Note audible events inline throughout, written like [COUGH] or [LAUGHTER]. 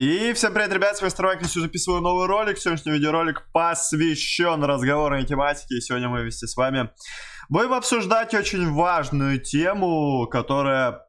И всем привет, ребят, с вами Старвак, я записываю новый ролик. Сегодняшний видеоролик посвящен разговорной тематике. И сегодня мы вместе с вами будем обсуждать очень важную тему, которая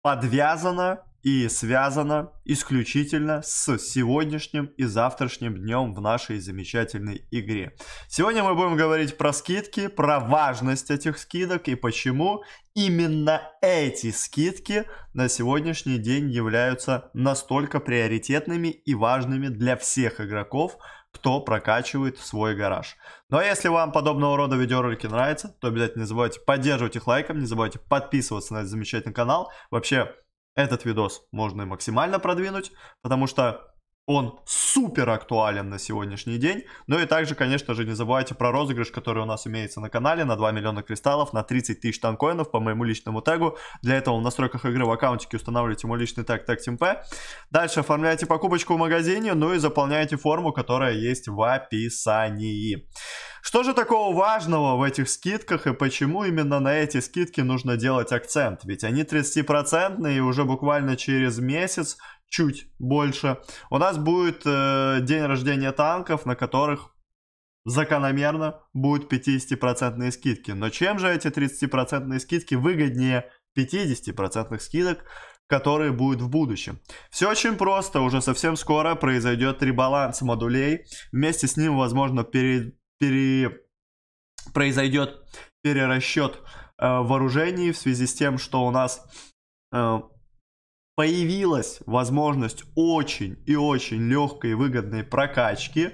подвязана и связано исключительно с сегодняшним и завтрашним днем в нашей замечательной игре. Сегодня мы будем говорить про скидки, про важность этих скидок и почему именно эти скидки на сегодняшний день являются настолько приоритетными и важными для всех игроков, кто прокачивает свой гараж. Но ну, а если вам подобного рода видеоролики нравятся, то обязательно не забывайте поддерживать их лайком, не забывайте подписываться на этот замечательный канал. Вообще, этот видос можно максимально продвинуть, потому что он супер актуален на сегодняшний день. Ну и также, конечно же, не забывайте про розыгрыш, который у нас имеется на канале на 2 миллиона кристаллов, на 30 тысяч танкоинов по моему личному тегу. Для этого в настройках игры в аккаунтике устанавливайте мой личный тег TagTeamP. Дальше оформляйте покупочку в магазине, ну и заполняйте форму, которая есть в описании. Что же такого важного в этих скидках и почему именно на эти скидки нужно делать акцент? Ведь они 30% и уже буквально через месяц, чуть больше, у нас будет э, день рождения танков, на которых закономерно будут 50% скидки. Но чем же эти 30% скидки выгоднее 50% скидок, которые будут в будущем. Все очень просто, уже совсем скоро произойдет ребаланс модулей. Вместе с ним, возможно, перед пере... произойдет перерасчет э, вооружений в связи с тем, что у нас э, появилась возможность очень и очень легкой и выгодной прокачки.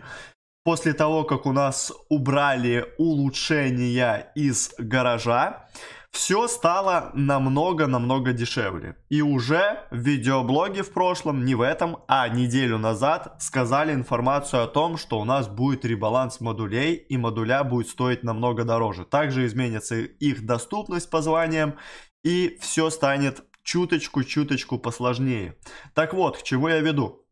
После того, как у нас убрали улучшения из гаража, все стало намного-намного дешевле. И уже в видеоблоге в прошлом, не в этом, а неделю назад сказали информацию о том, что у нас будет ребаланс модулей и модуля будет стоить намного дороже. Также изменится их доступность по званиям и все станет чуточку-чуточку посложнее. Так вот, к чему я веду.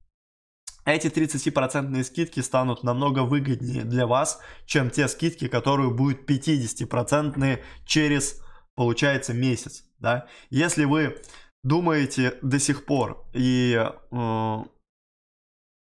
Эти 30% скидки станут намного выгоднее для вас, чем те скидки, которые будут 50% через получается месяц, да. Если вы думаете до сих пор и э,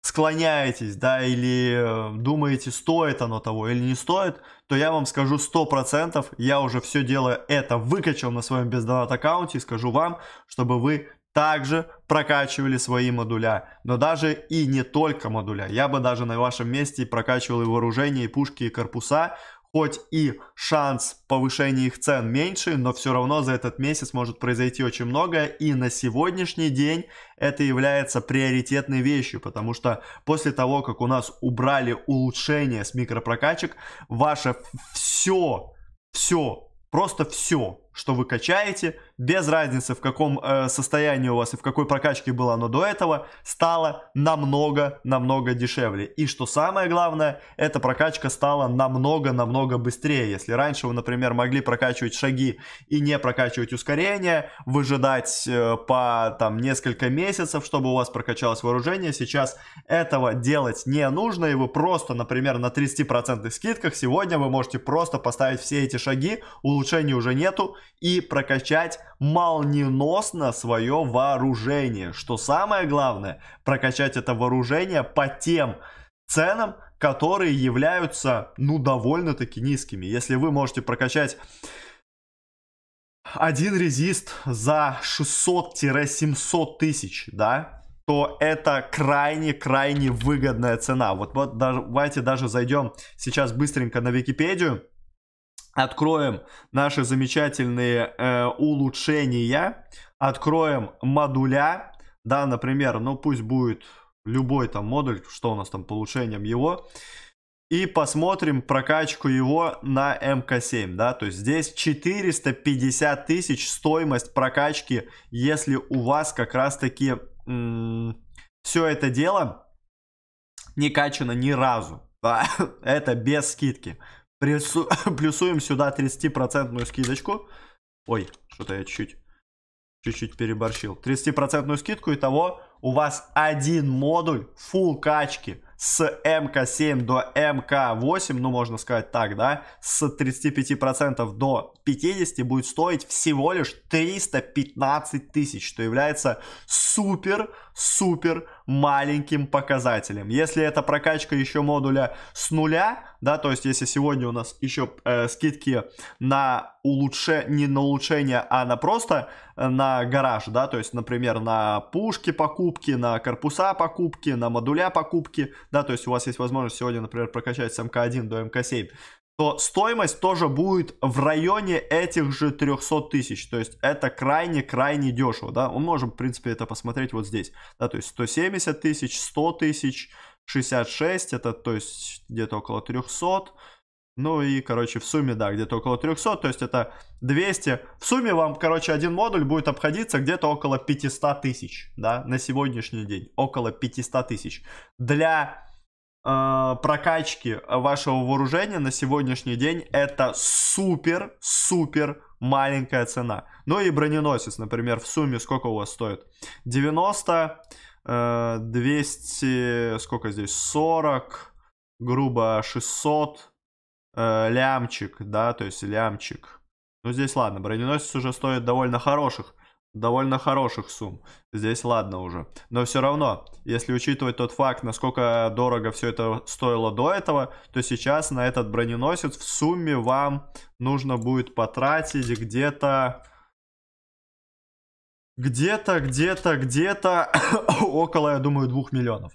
склоняетесь, да, или э, думаете, стоит оно того или не стоит, то я вам скажу 100%, я уже все дело это выкачал на своем бездонат аккаунте и скажу вам, чтобы вы также прокачивали свои модуля, но даже и не только модуля. Я бы даже на вашем месте прокачивал и вооружение, и пушки, и корпуса, хоть и шанс повышения их цен меньше, но все равно за этот месяц может произойти очень многое. И на сегодняшний день это является приоритетной вещью, потому что после того, как у нас убрали улучшение с микропрокачек, ваше все, все, просто все что вы качаете, без разницы в каком э, состоянии у вас и в какой прокачке было оно до этого, стало намного-намного дешевле. И что самое главное, эта прокачка стала намного-намного быстрее. Если раньше вы, например, могли прокачивать шаги и не прокачивать ускорение, выжидать э, по там несколько месяцев, чтобы у вас прокачалось вооружение, сейчас этого делать не нужно, и вы просто, например, на 30% скидках сегодня вы можете просто поставить все эти шаги, улучшений уже нету, и прокачать молниеносно свое вооружение. Что самое главное, прокачать это вооружение по тем ценам, которые являются, ну, довольно-таки низкими. Если вы можете прокачать один резист за 600-700 тысяч, да, то это крайне-крайне выгодная цена. Вот, вот давайте даже зайдем сейчас быстренько на Википедию Откроем наши замечательные э, улучшения. Откроем модуля. Да, например, ну пусть будет любой там модуль, что у нас там по улучшениям его. И посмотрим прокачку его на МК7, да, то есть здесь 450 тысяч стоимость прокачки, если у вас как раз-таки все это дело не качано ни разу, да, [LAUGHS] это без скидки. Плюсу... [LAUGHS] Плюсуем сюда 30% скидочку. Ой, что-то я чуть-чуть чуть-чуть переборщил. 30% скидку. и того у вас один модуль full качки с МК7 до МК8, ну можно сказать так, да, с 35% до 50% будет стоить всего лишь 315 тысяч, что является супер-супер маленьким показателем. Если это прокачка еще модуля с нуля, да, то есть если сегодня у нас еще э, скидки на улучшение, не на улучшение, а на просто э, на гараж, да, то есть, например, на пушки покупки, на корпуса покупки, на модуля покупки, да, то есть у вас есть возможность сегодня, например, прокачать с МК-1 до МК-7, то стоимость тоже будет в районе этих же 300 тысяч. То есть это крайне-крайне дешево, да. Мы можем, в принципе, это посмотреть вот здесь. Да, то есть 170 тысяч, 100 тысяч, 66, это то есть где-то около 300. Ну и, короче, в сумме, да, где-то около 300, то есть это 200. В сумме вам, короче, один модуль будет обходиться где-то около 500 тысяч, да, на сегодняшний день. Около 500 тысяч. Для э, прокачки вашего вооружения на сегодняшний день это супер-супер маленькая цена. Ну и броненосец, например, в сумме сколько у вас стоит? 90... 200, э, сколько здесь, 40, грубо 600 э, лямчик, да, то есть лямчик. Ну здесь ладно, броненосец уже стоит довольно хороших, довольно хороших сумм. Здесь ладно уже. Но все равно, если учитывать тот факт, насколько дорого все это стоило до этого, то сейчас на этот броненосец в сумме вам нужно будет потратить где-то где-то, где-то, где-то [COUGHS] около, я думаю, двух миллионов.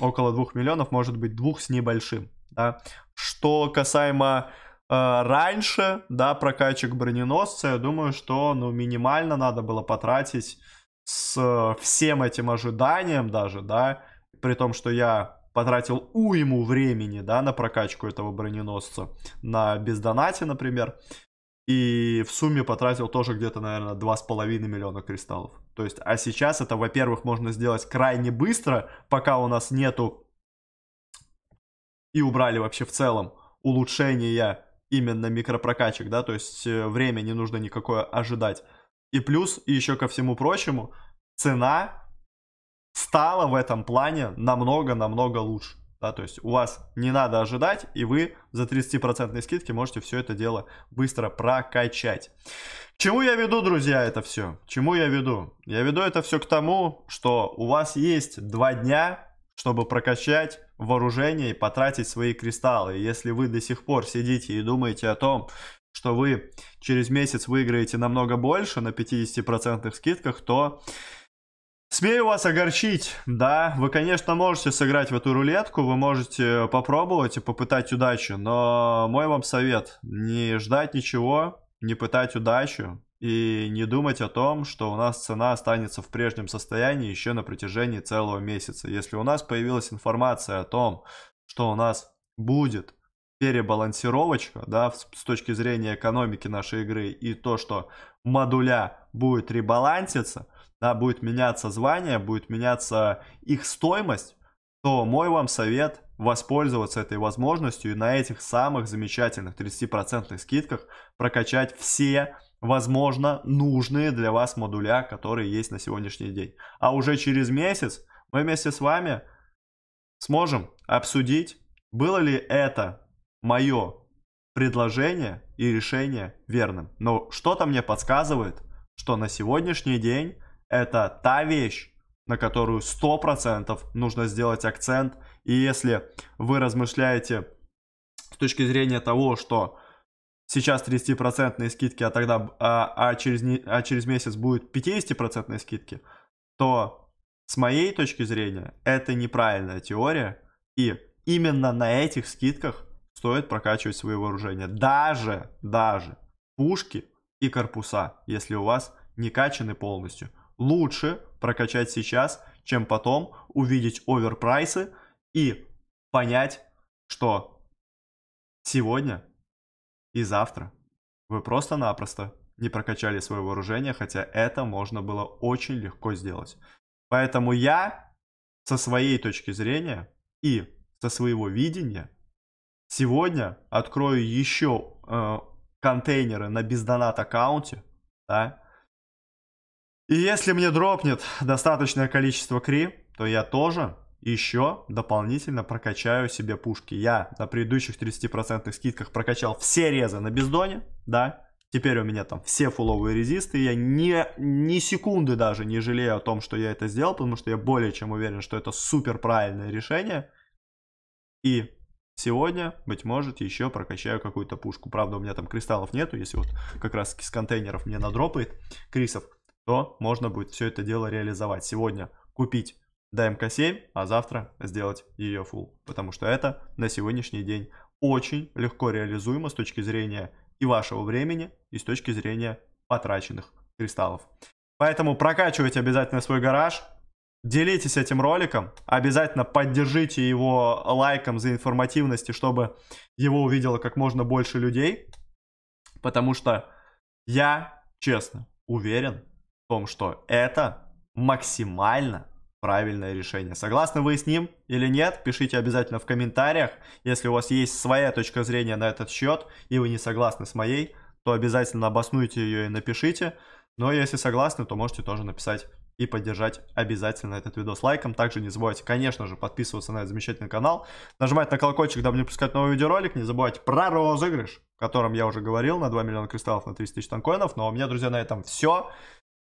Около двух миллионов, может быть, двух с небольшим. Да. Что касаемо э, раньше, да, прокачек броненосца, я думаю, что, ну, минимально надо было потратить с э, всем этим ожиданием даже, да, при том, что я потратил уйму времени, да, на прокачку этого броненосца, на бездонате, например, и в сумме потратил тоже где-то, наверное, 2,5 миллиона кристаллов. То есть, а сейчас это, во-первых, можно сделать крайне быстро, пока у нас нету и убрали вообще в целом улучшения именно микропрокачек, да, то есть э, время не нужно никакое ожидать. И плюс, и еще ко всему прочему, цена стала в этом плане намного-намного лучше. Да, то есть у вас не надо ожидать, и вы за 30% скидки можете все это дело быстро прокачать. К чему я веду, друзья, это все? К чему я веду? Я веду это все к тому, что у вас есть два дня, чтобы прокачать вооружение и потратить свои кристаллы. Если вы до сих пор сидите и думаете о том, что вы через месяц выиграете намного больше на 50% скидках, то Смею вас огорчить, да, вы, конечно, можете сыграть в эту рулетку, вы можете попробовать и попытать удачу, но мой вам совет, не ждать ничего, не пытать удачу и не думать о том, что у нас цена останется в прежнем состоянии еще на протяжении целого месяца. Если у нас появилась информация о том, что у нас будет перебалансировочка, да, с точки зрения экономики нашей игры и то, что модуля будет ребаланситься – да, будет меняться звание, будет меняться их стоимость, то мой вам совет воспользоваться этой возможностью и на этих самых замечательных 30% скидках прокачать все, возможно, нужные для вас модуля, которые есть на сегодняшний день. А уже через месяц мы вместе с вами сможем обсудить, было ли это мое предложение и решение верным. Но что-то мне подсказывает, что на сегодняшний день это та вещь, на которую 100% нужно сделать акцент. И если вы размышляете с точки зрения того, что сейчас 30% скидки, а тогда а, а, через, не, а через месяц будет 50% скидки, то с моей точки зрения это неправильная теория. И именно на этих скидках стоит прокачивать свои вооружения. Даже, даже пушки и корпуса, если у вас не качаны полностью – лучше прокачать сейчас, чем потом увидеть оверпрайсы и понять, что сегодня и завтра вы просто-напросто не прокачали свое вооружение, хотя это можно было очень легко сделать. Поэтому я со своей точки зрения и со своего видения сегодня открою еще э, контейнеры на бездонат аккаунте, да, и если мне дропнет достаточное количество кри, то я тоже еще дополнительно прокачаю себе пушки. Я на предыдущих 30% скидках прокачал все резы на бездоне, да. Теперь у меня там все фуловые резисты, я ни, ни секунды даже не жалею о том, что я это сделал, потому что я более чем уверен, что это супер правильное решение. И сегодня, быть может, еще прокачаю какую-то пушку. Правда, у меня там кристаллов нету, если вот как раз из контейнеров мне надропает крисов, то можно будет все это дело реализовать. Сегодня купить ДМК-7, а завтра сделать ее full. Потому что это на сегодняшний день очень легко реализуемо с точки зрения и вашего времени, и с точки зрения потраченных кристаллов. Поэтому прокачивайте обязательно свой гараж, делитесь этим роликом, обязательно поддержите его лайком за информативность, и чтобы его увидело как можно больше людей, потому что я, честно, уверен, том, что это максимально правильное решение. Согласны вы с ним или нет? Пишите обязательно в комментариях. Если у вас есть своя точка зрения на этот счет, и вы не согласны с моей, то обязательно обоснуйте ее и напишите. Но если согласны, то можете тоже написать и поддержать обязательно этот видос лайком. Также не забывайте, конечно же, подписываться на этот замечательный канал, нажимать на колокольчик, дабы не пускать новый видеоролик. Не забывайте про розыгрыш, о котором я уже говорил, на 2 миллиона кристаллов, на 30 тысяч танкоинов. Но ну, а у меня, друзья, на этом все.